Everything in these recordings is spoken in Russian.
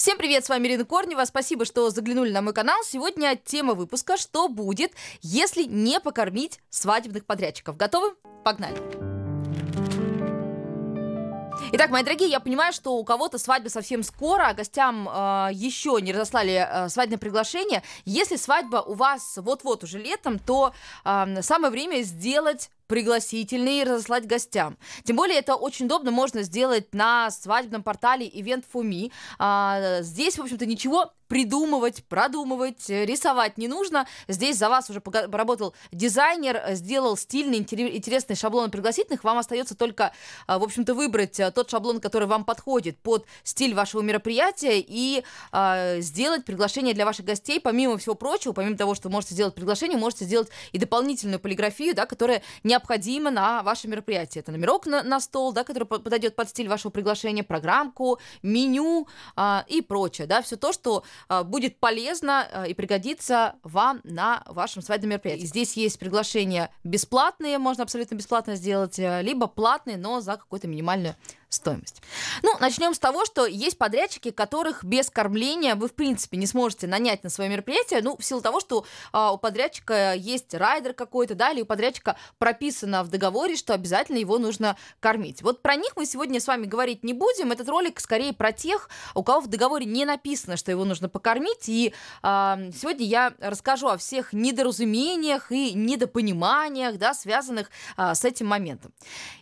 Всем привет, с вами Ирина Корнева. Спасибо, что заглянули на мой канал. Сегодня тема выпуска «Что будет, если не покормить свадебных подрядчиков?» Готовы? Погнали! Итак, мои дорогие, я понимаю, что у кого-то свадьба совсем скоро, а гостям э, еще не разослали э, свадебное приглашение. Если свадьба у вас вот-вот уже летом, то э, самое время сделать пригласительные и разослать гостям. Тем более это очень удобно можно сделать на свадебном портале Event for Me. А, здесь, в общем-то, ничего придумывать, продумывать, э, рисовать не нужно. Здесь за вас уже поработал дизайнер, сделал стильный, интересный шаблон пригласительных. Вам остается только, э, в общем-то, выбрать э, тот шаблон, который вам подходит под стиль вашего мероприятия и сделать приглашение для ваших гостей. Помимо всего прочего, помимо того, что можете сделать приглашение, можете сделать и дополнительную полиграфию, да, которая необходима на ваше мероприятие. Это номерок на, на стол, да, который подойдет под стиль вашего приглашения, программку, меню э, и прочее. Да, все то, что Э, будет полезно э, и пригодится вам на вашем свадебном мероприятии. Здесь есть приглашения бесплатные, можно абсолютно бесплатно сделать, э, либо платные, но за какую-то минимальную стоимость. Ну, начнем с того, что есть подрядчики, которых без кормления вы, в принципе, не сможете нанять на свое мероприятие, ну, в силу того, что а, у подрядчика есть райдер какой-то, да, или у подрядчика прописано в договоре, что обязательно его нужно кормить. Вот про них мы сегодня с вами говорить не будем. Этот ролик скорее про тех, у кого в договоре не написано, что его нужно покормить. И а, сегодня я расскажу о всех недоразумениях и недопониманиях, да, связанных а, с этим моментом.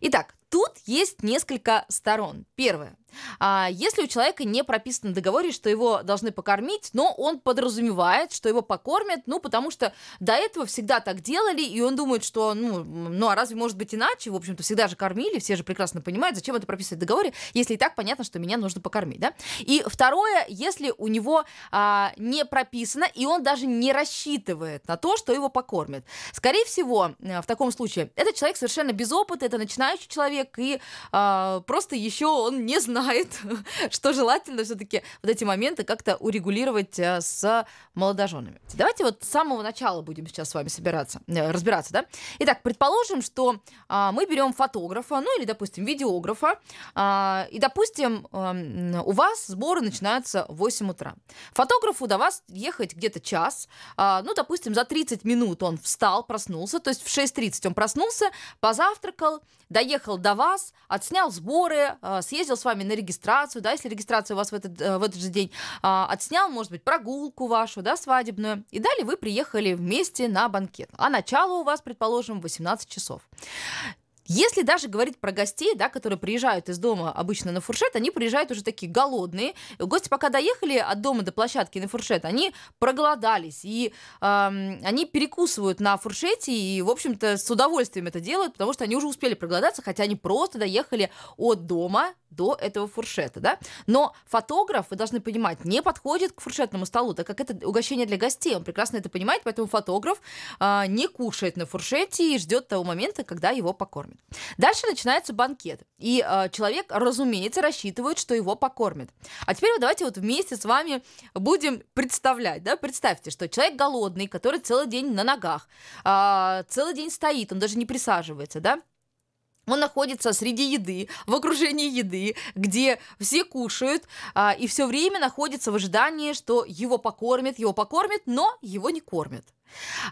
Итак, Тут есть несколько сторон. Первое. А, если у человека не прописано в договоре, что его должны покормить, но он подразумевает, что его покормят, ну, потому что до этого всегда так делали, и он думает, что, ну, ну а разве может быть иначе? В общем-то, всегда же кормили, все же прекрасно понимают, зачем это прописывать в договоре, если и так понятно, что меня нужно покормить, да? И второе, если у него а, не прописано, и он даже не рассчитывает на то, что его покормят. Скорее всего, э, в таком случае, этот человек совершенно без опыта, это начинающий человек, и а, просто еще он не знает, знает, что желательно все-таки вот эти моменты как-то урегулировать э, с молодоженами. Давайте вот с самого начала будем сейчас с вами собираться, э, разбираться, да? Итак, предположим, что а, мы берем фотографа, ну или, допустим, видеографа, а, и, допустим, эм, у вас сборы начинаются в 8 утра. Фотографу до вас ехать где-то час, а, ну, допустим, за 30 минут он встал, проснулся, то есть в 6.30 он проснулся, позавтракал, доехал до вас, отснял сборы, э, съездил с вами на регистрацию, да, если регистрацию у вас в этот, э, в этот же день а, отснял, может быть, прогулку вашу, да, свадебную, и далее вы приехали вместе на банкет, а начало у вас, предположим, 18 часов. Если даже говорить про гостей, да, которые приезжают из дома обычно на фуршет, они приезжают уже такие голодные. Гости пока доехали от дома до площадки на фуршет, они проголодались, и э, они перекусывают на фуршете, и, в общем-то, с удовольствием это делают, потому что они уже успели проголодаться, хотя они просто доехали от дома до этого фуршета, да. Но фотограф, вы должны понимать, не подходит к фуршетному столу, так как это угощение для гостей, он прекрасно это понимает, поэтому фотограф э, не кушает на фуршете и ждет того момента, когда его покормят. Дальше начинается банкет. И э, человек, разумеется, рассчитывает, что его покормят. А теперь вот давайте вот вместе с вами будем представлять, да, представьте, что человек голодный, который целый день на ногах, э, целый день стоит, он даже не присаживается, да, он находится среди еды, в окружении еды, где все кушают, а, и все время находится в ожидании, что его покормят, его покормят, но его не кормят.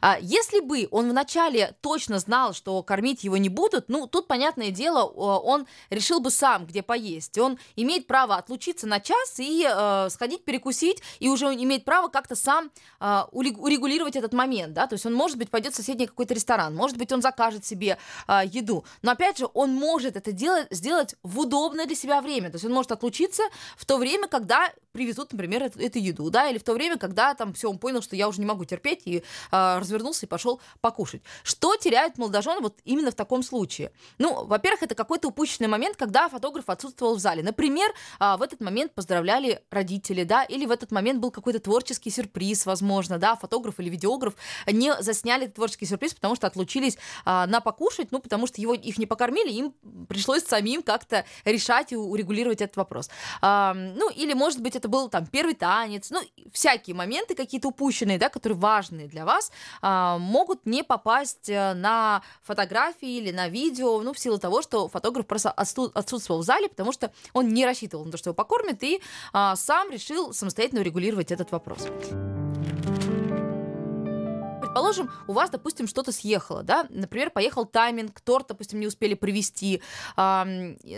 А, если бы он вначале точно знал, что кормить его не будут, ну, тут, понятное дело, он решил бы сам, где поесть. Он имеет право отлучиться на час и э, сходить перекусить, и уже он имеет право как-то сам э, урегулировать этот момент, да, то есть он, может быть, пойдет в соседний какой-то ресторан, может быть, он закажет себе э, еду, но, опять же, он может это делать, сделать в удобное для себя время, то есть он может отлучиться в то время, когда привезут, например, эту, эту еду, да, или в то время, когда там все, он понял, что я уже не могу терпеть и а, развернулся и пошел покушать. Что теряет молодожен вот именно в таком случае? Ну, во-первых, это какой-то упущенный момент, когда фотограф отсутствовал в зале. Например, а, в этот момент поздравляли родители, да, или в этот момент был какой-то творческий сюрприз, возможно, да, фотограф или видеограф не засняли творческий сюрприз, потому что отлучились а, на покушать, ну, потому что его, их не покормили, им пришлось самим как-то решать и урегулировать этот вопрос. ну, или, может быть, это был там первый танец, ну, всякие моменты какие-то упущенные, да, которые важные для вас, глаз, а, могут не попасть э, на фотографии или на видео, ну, в силу того, что фотограф просто отсутствовал в зале, потому что он не рассчитывал на то, что его покормят, и а, сам решил самостоятельно урегулировать этот вопрос предположим, у вас, допустим, что-то съехало, да, например, поехал тайминг, торт, допустим, не успели привезти, э,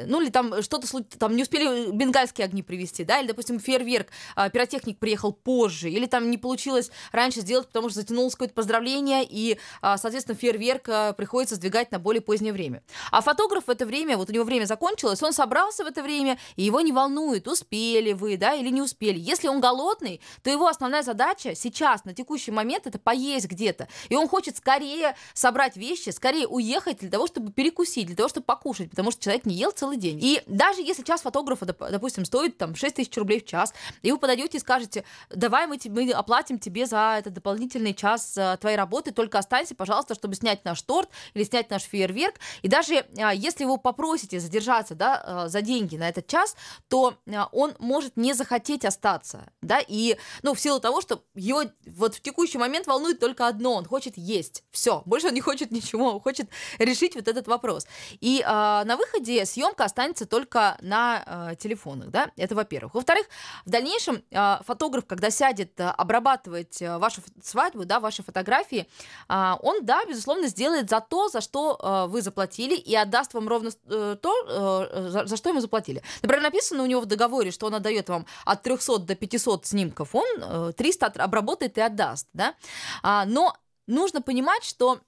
ну или там что-то случилось, там не успели э, бенгальские огни привезти, да, или, допустим, фейерверк, э, пиротехник приехал позже, или там не получилось раньше сделать, потому что затянулось какое-то поздравление, и, э, соответственно, фейерверк э, приходится сдвигать на более позднее время. А фотограф в это время, вот у него время закончилось, он собрался в это время, и его не волнует, успели вы, да, или не успели. Если он голодный, то его основная задача сейчас, на текущий момент, это поесть где где-то. И он хочет скорее собрать вещи, скорее уехать для того, чтобы перекусить, для того, чтобы покушать, потому что человек не ел целый день. И даже если час фотографа, допустим, стоит там 6 тысяч рублей в час, и вы подойдете и скажете, давай мы, мы оплатим тебе за этот дополнительный час э, твоей работы, только останься, пожалуйста, чтобы снять наш торт или снять наш фейерверк. И даже э, если вы попросите задержаться да, э, за деньги на этот час, то он может не захотеть остаться, да, и, ну, в силу того, что его вот в текущий момент волнует только одно, он хочет есть, все, больше он не хочет ничего, он хочет решить вот этот вопрос. И э, на выходе съемка останется только на э, телефонах, да, это во-первых. Во-вторых, в дальнейшем э, фотограф, когда сядет э, обрабатывать э, вашу свадьбу, да, ваши фотографии, э, он, да, безусловно, сделает за то, за что э, вы заплатили и отдаст вам ровно э, то, э, за, за что ему заплатили. Например, написано у него в договоре, что он отдает вам от 300 до 500 снимков, он э, 300 обработает и отдаст, да, а, но нужно понимать, что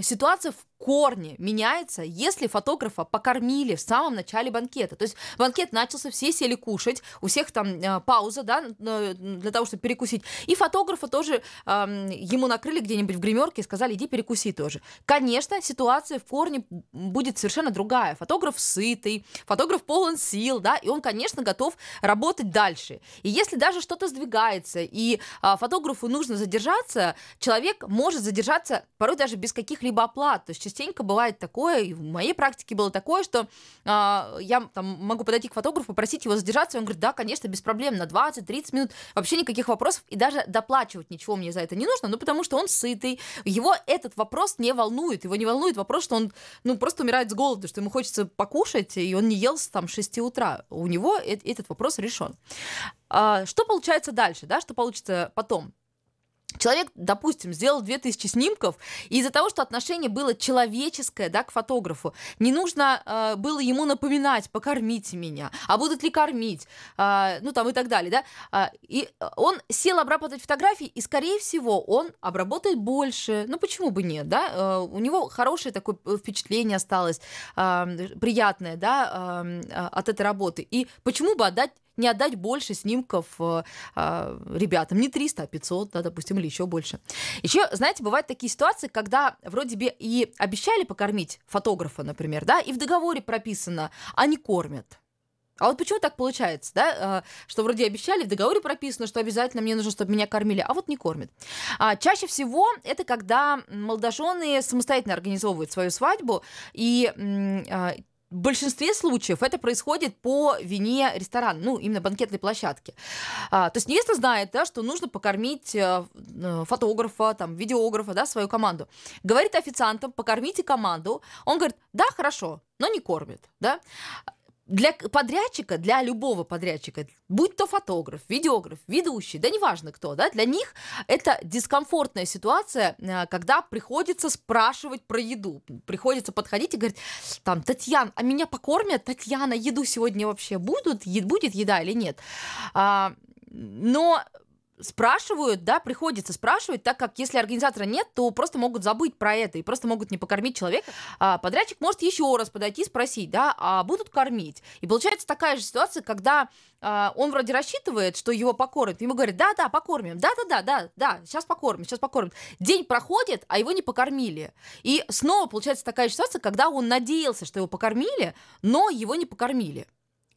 ситуация в корне меняется, если фотографа покормили в самом начале банкета. То есть банкет начался, все сели кушать, у всех там э, пауза, да, э, для того, чтобы перекусить. И фотографа тоже э, ему накрыли где-нибудь в гримерке и сказали, иди перекуси тоже. Конечно, ситуация в корне будет совершенно другая. Фотограф сытый, фотограф полон сил, да, и он, конечно, готов работать дальше. И если даже что-то сдвигается, и э, фотографу нужно задержаться, человек может задержаться порой даже без каких-либо оплат. То есть частенько бывает такое, и в моей практике было такое, что а, я там могу подойти к фотографу, попросить его задержаться, и он говорит, да, конечно, без проблем, на 20-30 минут, вообще никаких вопросов, и даже доплачивать ничего мне за это не нужно, ну, потому что он сытый, его этот вопрос не волнует, его не волнует вопрос, что он, ну, просто умирает с голоду, что ему хочется покушать, и он не ел с там 6 утра, у него этот вопрос решен. А, что получается дальше, да, что получится потом? Человек, допустим, сделал 2000 снимков, и из-за того, что отношение было человеческое да, к фотографу, не нужно э, было ему напоминать, покормите меня, а будут ли кормить, э, ну там и так далее. Да? А, и э, он сел обрабатывать фотографии, и, скорее всего, он обработает больше. Ну почему бы нет, да? Э, у него хорошее такое э, впечатление осталось, э, приятное, да, э, э, от этой работы. И почему бы отдать не отдать больше снимков э, а, ребятам. Не 300, а 500, да, допустим, или еще больше. Еще, знаете, бывают такие ситуации, когда вроде бы и обещали покормить фотографа, например, да, и в договоре прописано, а не кормят. А вот почему так получается, да, э, что вроде обещали, в договоре прописано, что обязательно мне нужно, чтобы меня кормили, а вот не кормят. А чаще всего это когда молодожены самостоятельно организовывают свою свадьбу, и а, в большинстве случаев это происходит по вине ресторана, ну, именно банкетной площадки. А, то есть невеста знает, да, что нужно покормить э, э, фотографа, там, видеографа, да, свою команду. Говорит официантам, покормите команду. Он говорит, да, хорошо, но не кормит, да для подрядчика, для любого подрядчика, будь то фотограф, видеограф, ведущий, да неважно кто, да, для них это дискомфортная ситуация, э, когда приходится спрашивать про еду, приходится подходить и говорить, там, Татьяна, а меня покормят, Татьяна, еду сегодня вообще будут, будет еда или нет? А, но спрашивают, да, приходится спрашивать, так как если организатора нет, то просто могут забыть про это и просто могут не покормить человека. А подрядчик может еще раз подойти и спросить, да, а будут кормить? И получается такая же ситуация, когда а, он вроде рассчитывает, что его покормят, ему говорят, да-да, покормим, да-да-да, да, да, сейчас покормим, сейчас покормим. День проходит, а его не покормили. И снова получается такая же ситуация, когда он надеялся, что его покормили, но его не покормили.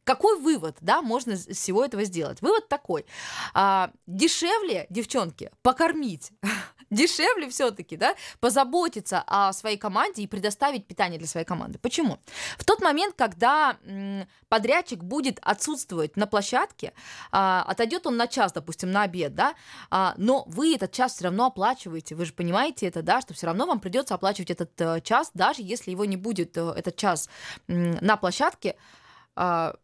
Какой вывод, да, можно всего этого сделать? Вывод такой. А, дешевле, девчонки, покормить. дешевле все-таки, да, позаботиться о своей команде и предоставить питание для своей команды. Почему? В тот момент, когда подрядчик будет отсутствовать на площадке, а, отойдет он на час, допустим, на обед, да, а, но вы этот час все равно оплачиваете, вы же понимаете это, да, что все равно вам придется оплачивать этот э, час, даже если его не будет, э, этот час м, на площадке, а,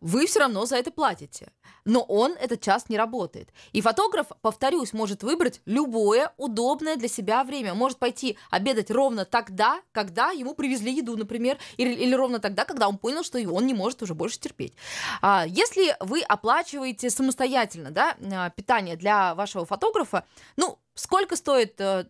вы все равно за это платите. Но он этот час не работает. И фотограф, повторюсь, может выбрать любое удобное для себя время. Может пойти обедать ровно тогда, когда ему привезли еду, например, или, или ровно тогда, когда он понял, что и он не может уже больше терпеть. А, если вы оплачиваете самостоятельно да, а, питание для вашего фотографа, ну, сколько стоит э,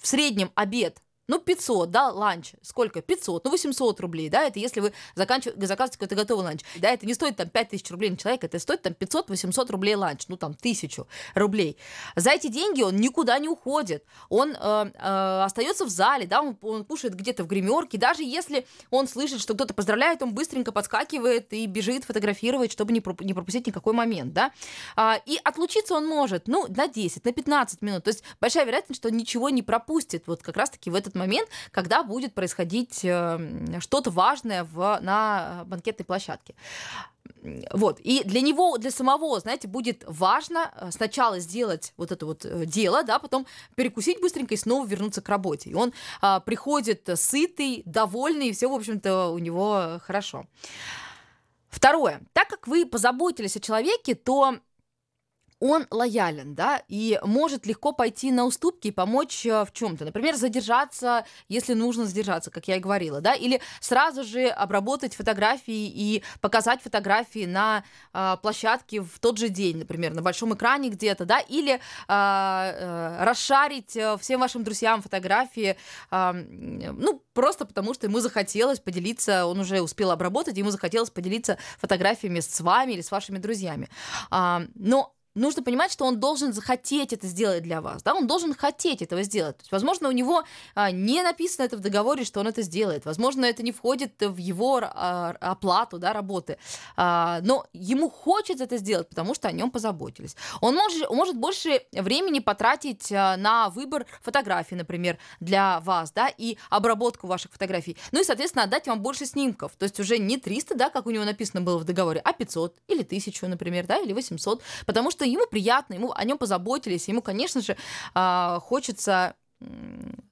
в среднем обед ну, 500, да, ланч, сколько? 500, ну, 800 рублей, да, это если вы заканч... заказываете какой-то готовый ланч. Да, это не стоит там 5000 рублей на человека, это стоит там 500-800 рублей ланч, ну, там, 1000 рублей. За эти деньги он никуда не уходит, он э, э, остается в зале, да, он, он кушает где-то в гримерке, даже если он слышит, что кто-то поздравляет, он быстренько подскакивает и бежит, фотографировать, чтобы не, проп... не пропустить никакой момент, да. А, и отлучиться он может, ну, на 10, на 15 минут, то есть большая вероятность, что он ничего не пропустит, вот как раз-таки в этот этот момент, когда будет происходить эм, что-то важное в, на э, банкетной площадке. Вот. И для него, для самого, знаете, будет важно э, сначала сделать вот это вот э, дело, да, потом перекусить быстренько и снова вернуться к работе. И он а, приходит сытый, довольный, и все, в общем-то, у него хорошо. Второе. Так как вы позаботились о человеке, то он лоялен, да, и может легко пойти на уступки и помочь э, в чем-то. Например, задержаться, если нужно задержаться, как я и говорила, да, или сразу же обработать фотографии и показать фотографии на э, площадке в тот же день, например, на большом экране где-то, да, или э, э, расшарить э, всем вашим друзьям фотографии, э, ну, просто потому что ему захотелось поделиться, он уже успел обработать, ему захотелось поделиться фотографиями с вами или с вашими друзьями. Э, но нужно понимать, что он должен захотеть это сделать для вас, да, он должен хотеть этого сделать. То есть, возможно, у него а, не написано это в договоре, что он это сделает, возможно, это не входит в его а, оплату, да, работы, а, но ему хочется это сделать, потому что о нем позаботились. Он может, может больше времени потратить а, на выбор фотографий, например, для вас, да, и обработку ваших фотографий, ну и, соответственно, отдать вам больше снимков, то есть уже не 300, да, как у него написано было в договоре, а 500 или 1000, например, да, или 800, потому что просто ему приятно, ему о нем позаботились, ему, конечно же, а, хочется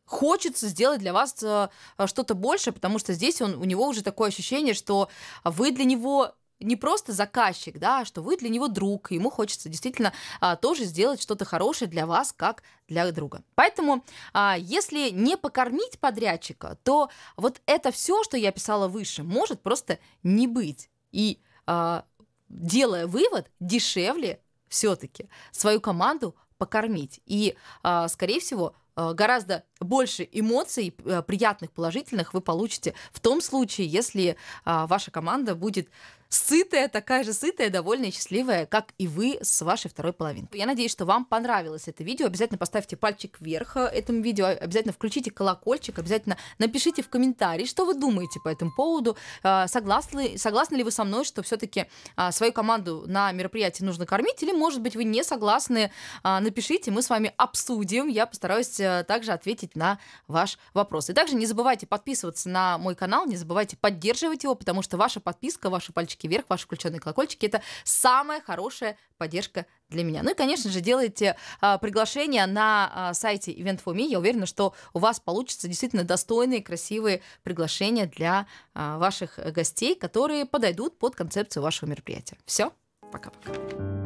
хочется сделать для вас а, что-то больше, потому что здесь он, у него уже такое ощущение, что вы для него не просто заказчик, да, а что вы для него друг, и ему хочется действительно а, тоже сделать что-то хорошее для вас, как для друга. Поэтому, а, если не покормить подрядчика, то вот это все, что я писала выше, может просто не быть. И а, делая вывод, дешевле все-таки свою команду покормить. И, а, скорее всего, а, гораздо больше эмоций приятных, положительных вы получите в том случае, если а, ваша команда будет сытая, такая же сытая, довольная, счастливая, как и вы с вашей второй половиной Я надеюсь, что вам понравилось это видео. Обязательно поставьте пальчик вверх э, этому видео, обязательно включите колокольчик, обязательно напишите в комментарии, что вы думаете по этому поводу. А, согласны, согласны ли вы со мной, что все-таки а, свою команду на мероприятии нужно кормить, или, может быть, вы не согласны? А, напишите, мы с вами обсудим. Я постараюсь э, также ответить на ваш вопрос. И также не забывайте подписываться на мой канал, не забывайте поддерживать его, потому что ваша подписка, ваши пальчики пальчики вверх, ваши включенные колокольчики. Это самая хорошая поддержка для меня. Ну и, конечно же, делайте а, приглашение на а, сайте Event4Me. Я уверена, что у вас получится действительно достойные, красивые приглашения для а, ваших гостей, которые подойдут под концепцию вашего мероприятия. Все, пока-пока.